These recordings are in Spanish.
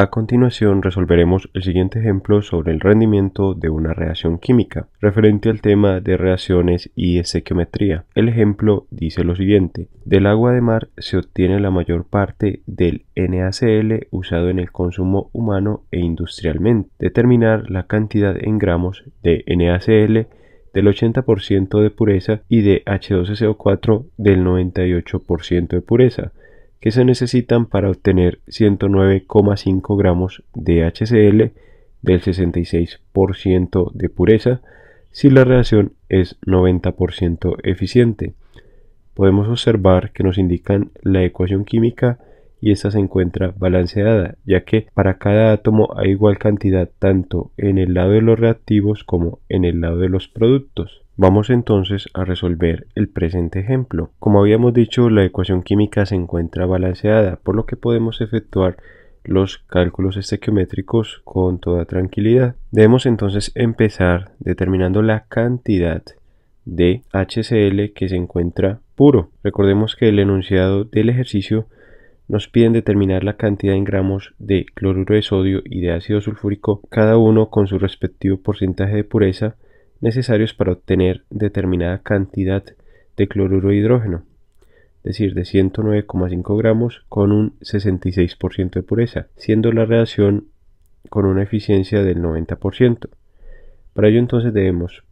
A continuación resolveremos el siguiente ejemplo sobre el rendimiento de una reacción química, referente al tema de reacciones y estequiometría. El ejemplo dice lo siguiente, del agua de mar se obtiene la mayor parte del NaCl usado en el consumo humano e industrialmente. Determinar la cantidad en gramos de NaCl del 80% de pureza y de h 2 co 4 del 98% de pureza que se necesitan para obtener 109,5 gramos de HCl del 66% de pureza si la reacción es 90% eficiente. Podemos observar que nos indican la ecuación química y esta se encuentra balanceada, ya que para cada átomo hay igual cantidad tanto en el lado de los reactivos como en el lado de los productos. Vamos entonces a resolver el presente ejemplo. Como habíamos dicho, la ecuación química se encuentra balanceada, por lo que podemos efectuar los cálculos estequiométricos con toda tranquilidad. Debemos entonces empezar determinando la cantidad de HCl que se encuentra puro. Recordemos que el enunciado del ejercicio nos pide determinar la cantidad en gramos de cloruro de sodio y de ácido sulfúrico, cada uno con su respectivo porcentaje de pureza necesarios para obtener determinada cantidad de cloruro de hidrógeno, es decir, de 109,5 gramos con un 66% de pureza, siendo la reacción con una eficiencia del 90%. Para ello entonces debemos,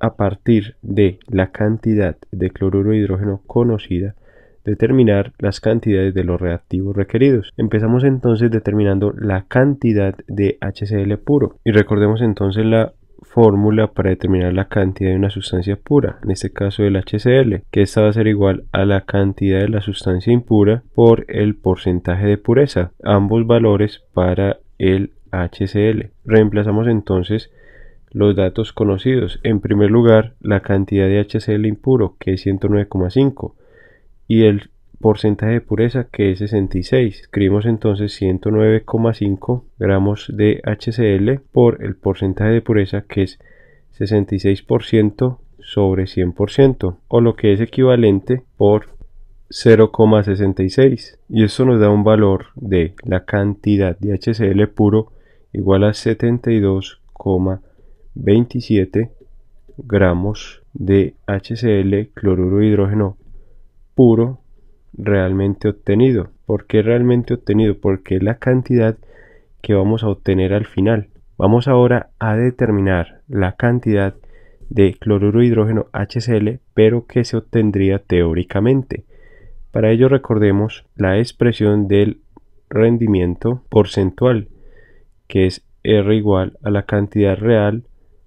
a partir de la cantidad de cloruro de hidrógeno conocida, determinar las cantidades de los reactivos requeridos. Empezamos entonces determinando la cantidad de HCl puro y recordemos entonces la fórmula para determinar la cantidad de una sustancia pura, en este caso el HCl, que esta va a ser igual a la cantidad de la sustancia impura por el porcentaje de pureza, ambos valores para el HCl. Reemplazamos entonces los datos conocidos. En primer lugar, la cantidad de HCl impuro, que es 109,5, y el porcentaje de pureza que es 66. Escribimos entonces 109,5 gramos de HCl por el porcentaje de pureza que es 66% sobre 100% o lo que es equivalente por 0,66 y esto nos da un valor de la cantidad de HCl puro igual a 72,27 gramos de HCl cloruro hidrógeno puro realmente obtenido. ¿Por qué realmente obtenido? Porque es la cantidad que vamos a obtener al final. Vamos ahora a determinar la cantidad de cloruro hidrógeno HCl, pero que se obtendría teóricamente. Para ello recordemos la expresión del rendimiento porcentual, que es R igual a la cantidad real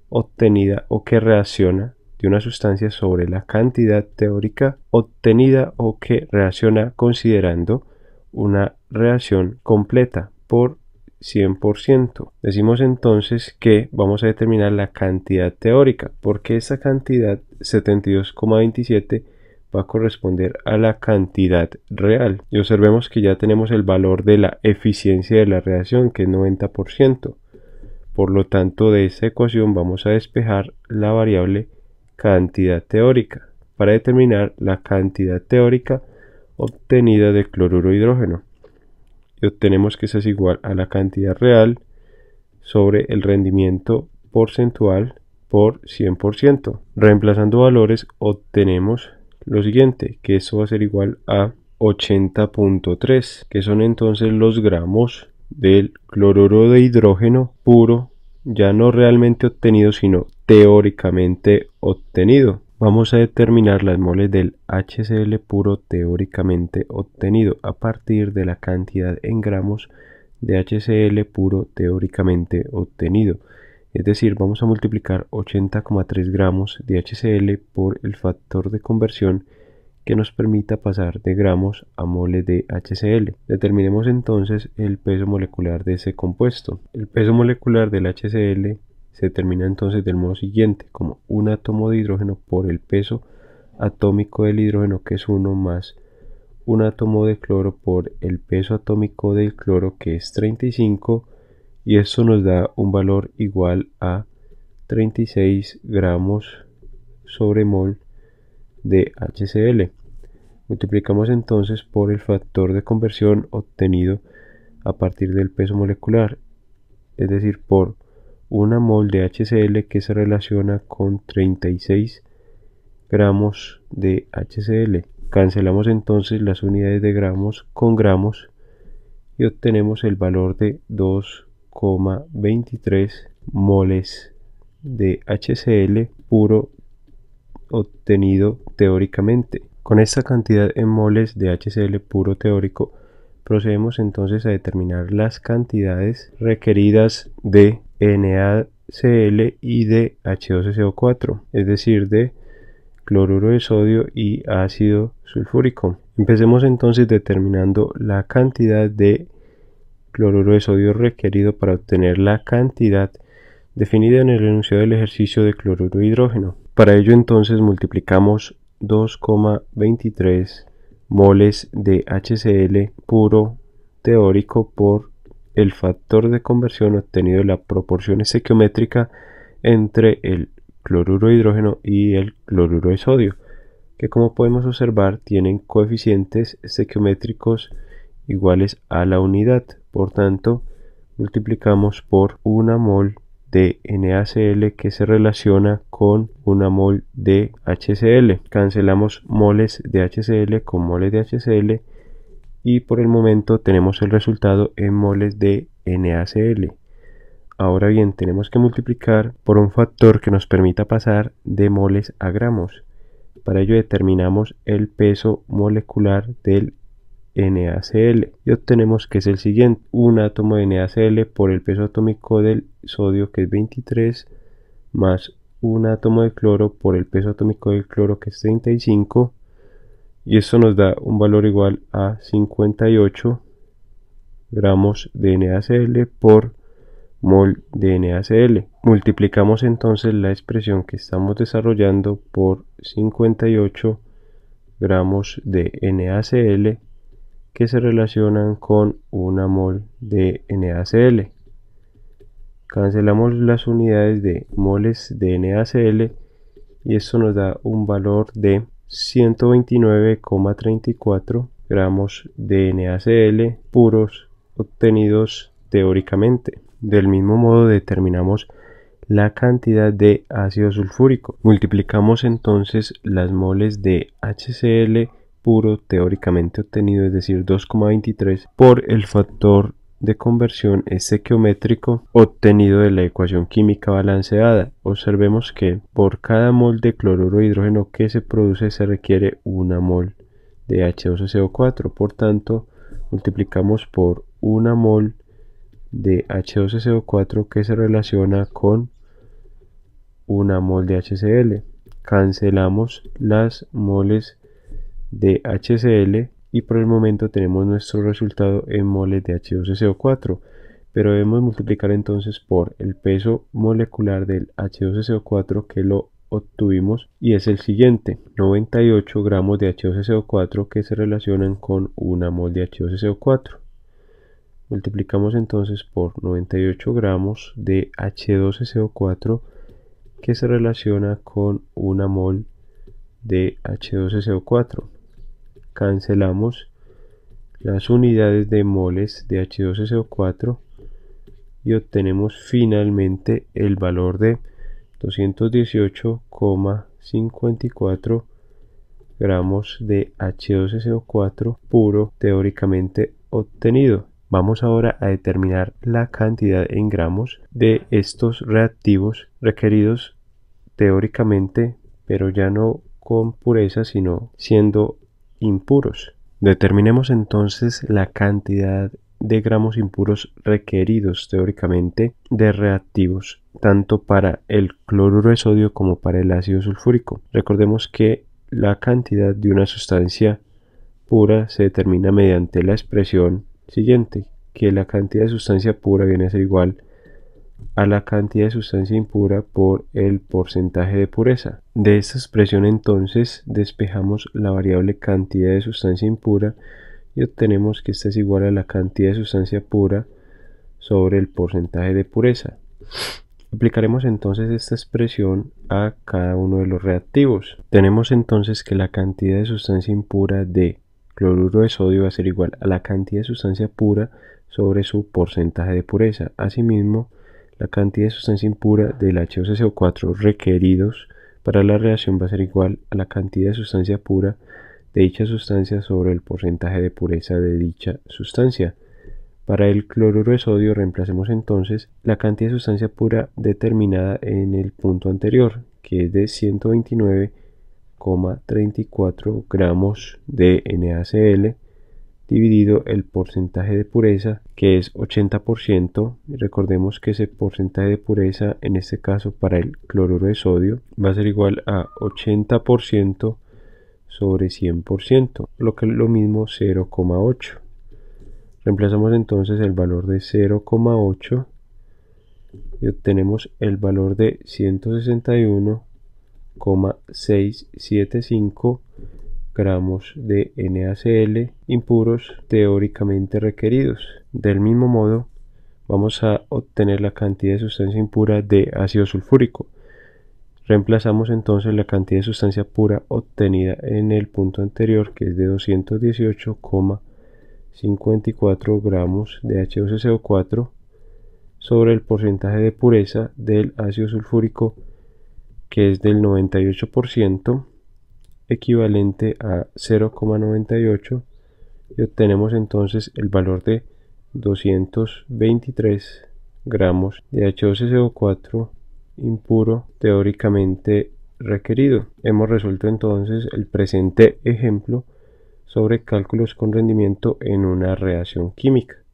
obtenida o que reacciona de una sustancia sobre la cantidad teórica obtenida o que reacciona considerando una reacción completa por 100%. Decimos entonces que vamos a determinar la cantidad teórica, porque esa cantidad 72,27 va a corresponder a la cantidad real. Y observemos que ya tenemos el valor de la eficiencia de la reacción, que es 90%. Por lo tanto, de esa ecuación vamos a despejar la variable cantidad teórica para determinar la cantidad teórica obtenida de cloruro de hidrógeno y obtenemos que esa es igual a la cantidad real sobre el rendimiento porcentual por 100%. Reemplazando valores obtenemos lo siguiente, que eso va a ser igual a 80.3, que son entonces los gramos del cloruro de hidrógeno puro, ya no realmente obtenido, sino teóricamente obtenido. Vamos a determinar las moles del HCl puro teóricamente obtenido a partir de la cantidad en gramos de HCl puro teóricamente obtenido. Es decir, vamos a multiplicar 80,3 gramos de HCl por el factor de conversión que nos permita pasar de gramos a moles de HCl. Determinemos entonces el peso molecular de ese compuesto. El peso molecular del HCl se determina entonces del modo siguiente, como un átomo de hidrógeno por el peso atómico del hidrógeno, que es 1 más un átomo de cloro por el peso atómico del cloro, que es 35, y esto nos da un valor igual a 36 gramos sobre mol de HCl. Multiplicamos entonces por el factor de conversión obtenido a partir del peso molecular, es decir, por una mol de HCl que se relaciona con 36 gramos de HCl. Cancelamos entonces las unidades de gramos con gramos y obtenemos el valor de 2,23 moles de HCl puro obtenido teóricamente. Con esta cantidad en moles de HCl puro teórico, procedemos entonces a determinar las cantidades requeridas de NaCl y de h 2 4 es decir, de cloruro de sodio y ácido sulfúrico. Empecemos entonces determinando la cantidad de cloruro de sodio requerido para obtener la cantidad definida en el enunciado del ejercicio de cloruro de hidrógeno. Para ello entonces multiplicamos 2,23 moles de HCl puro teórico por el factor de conversión obtenido de la proporción estequiométrica entre el cloruro de hidrógeno y el cloruro de sodio, que como podemos observar tienen coeficientes estequiométricos iguales a la unidad, por tanto multiplicamos por una mol de NaCl que se relaciona con una mol de HCl. Cancelamos moles de HCl con moles de HCl y por el momento tenemos el resultado en moles de NaCl. Ahora bien, tenemos que multiplicar por un factor que nos permita pasar de moles a gramos. Para ello determinamos el peso molecular del NaCl y obtenemos que es el siguiente, un átomo de NaCl por el peso atómico del sodio que es 23 más un átomo de cloro por el peso atómico del cloro que es 35 y eso nos da un valor igual a 58 gramos de NaCl por mol de NaCl. Multiplicamos entonces la expresión que estamos desarrollando por 58 gramos de NaCl que se relacionan con una mol de NaCl. Cancelamos las unidades de moles de NaCl y esto nos da un valor de 129,34 gramos de NaCl puros obtenidos teóricamente. Del mismo modo determinamos la cantidad de ácido sulfúrico. Multiplicamos entonces las moles de HCl puro teóricamente obtenido, es decir, 2,23 por el factor de conversión estequiométrico obtenido de la ecuación química balanceada. Observemos que por cada mol de cloruro de hidrógeno que se produce se requiere una mol de H2CO4. Por tanto, multiplicamos por una mol de H2CO4 que se relaciona con una mol de HCl. Cancelamos las moles de HCl y por el momento tenemos nuestro resultado en moles de H2SO4, pero debemos multiplicar entonces por el peso molecular del H2SO4 que lo obtuvimos y es el siguiente 98 gramos de H2SO4 que se relacionan con una mol de H2SO4 multiplicamos entonces por 98 gramos de H2SO4 que se relaciona con una mol de H2SO4 cancelamos las unidades de moles de H2SO4 y obtenemos finalmente el valor de 218,54 gramos de H2SO4 puro teóricamente obtenido. Vamos ahora a determinar la cantidad en gramos de estos reactivos requeridos teóricamente, pero ya no con pureza, sino siendo impuros. Determinemos entonces la cantidad de gramos impuros requeridos teóricamente de reactivos tanto para el cloruro de sodio como para el ácido sulfúrico. Recordemos que la cantidad de una sustancia pura se determina mediante la expresión siguiente, que la cantidad de sustancia pura viene a ser igual a la cantidad de sustancia impura por el porcentaje de pureza. De esta expresión entonces despejamos la variable cantidad de sustancia impura y obtenemos que esta es igual a la cantidad de sustancia pura sobre el porcentaje de pureza. Aplicaremos entonces esta expresión a cada uno de los reactivos. Tenemos entonces que la cantidad de sustancia impura de cloruro de sodio va a ser igual a la cantidad de sustancia pura sobre su porcentaje de pureza. Asimismo, la cantidad de sustancia impura del h 4 requeridos para la reacción va a ser igual a la cantidad de sustancia pura de dicha sustancia sobre el porcentaje de pureza de dicha sustancia. Para el cloruro de sodio reemplacemos entonces la cantidad de sustancia pura determinada en el punto anterior, que es de 129,34 gramos de NaCl dividido el porcentaje de pureza que es 80% recordemos que ese porcentaje de pureza en este caso para el cloruro de sodio va a ser igual a 80% sobre 100% lo que es lo mismo 0,8 reemplazamos entonces el valor de 0,8 y obtenemos el valor de 161,675 gramos de NaCl impuros teóricamente requeridos. Del mismo modo, vamos a obtener la cantidad de sustancia impura de ácido sulfúrico. Reemplazamos entonces la cantidad de sustancia pura obtenida en el punto anterior, que es de 218,54 gramos de H2CO4, sobre el porcentaje de pureza del ácido sulfúrico, que es del 98%, equivalente a 0,98 y obtenemos entonces el valor de 223 gramos de h co 4 impuro teóricamente requerido. Hemos resuelto entonces el presente ejemplo sobre cálculos con rendimiento en una reacción química.